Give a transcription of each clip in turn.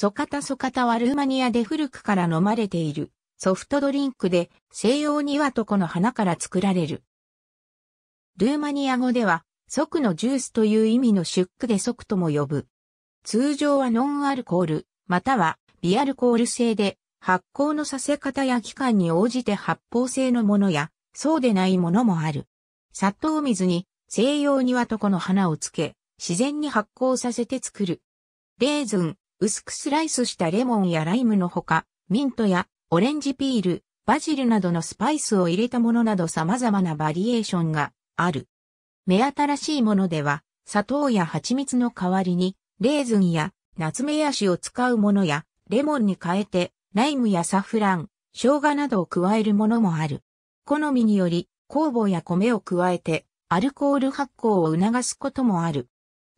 ソカタソカタはルーマニアで古くから飲まれているソフトドリンクで西洋にはとこの花から作られる。ルーマニア語では即のジュースという意味の出荷で即とも呼ぶ。通常はノンアルコール、またはビアルコール性で発酵のさせ方や期間に応じて発泡性のものやそうでないものもある。砂糖水に西洋にはとこの花をつけ、自然に発酵させて作る。レーズン、薄くスライスしたレモンやライムのほか、ミントやオレンジピール、バジルなどのスパイスを入れたものなど様々なバリエーションがある。目新しいものでは、砂糖や蜂蜜の代わりに、レーズンやナツメヤシを使うものや、レモンに変えて、ライムやサフラン、生姜などを加えるものもある。好みにより、酵母や米を加えて、アルコール発酵を促すこともある。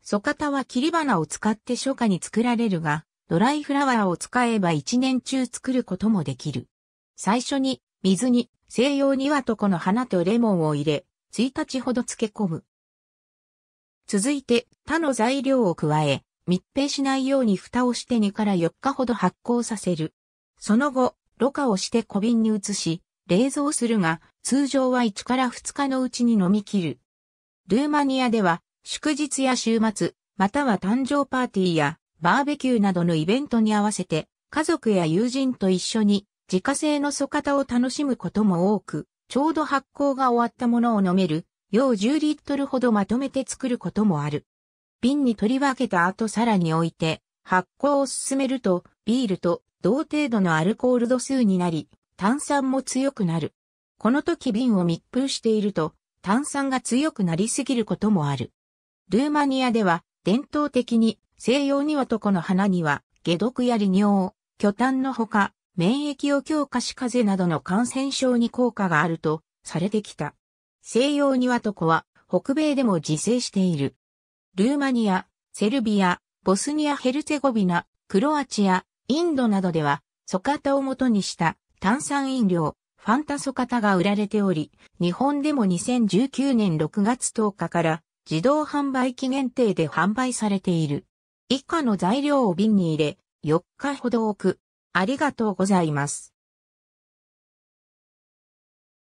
ソカタは切り花を使って初夏に作られるが、ドライフラワーを使えば一年中作ることもできる。最初に水に西洋ニワトコの花とレモンを入れ、1日ほど漬け込む。続いて他の材料を加え、密閉しないように蓋をして2から4日ほど発酵させる。その後、ろ過をして小瓶に移し、冷蔵するが、通常は1から2日のうちに飲み切る。ルーマニアでは祝日や週末、または誕生パーティーやバーベキューなどのイベントに合わせて、家族や友人と一緒に自家製の素型を楽しむことも多く、ちょうど発酵が終わったものを飲める、用10リットルほどまとめて作ることもある。瓶に取り分けた後さらに置いて、発酵を進めると、ビールと同程度のアルコール度数になり、炭酸も強くなる。この時瓶を密封していると、炭酸が強くなりすぎることもある。ルーマニアでは、伝統的に西洋にコの花には、解毒や利尿、巨炭のほか、免疫を強化し風邪などの感染症に効果があるとされてきた。西洋ニワトコは北米でも自生している。ルーマニア、セルビア、ボスニア・ヘルツェゴビナ、クロアチア、インドなどでは、ソカタを元にした炭酸飲料、ファンタソカタが売られており、日本でも2019年6月10日から自動販売機限定で販売されている。以下の材料を瓶に入れ、4日ほど置く。ありがとうございます。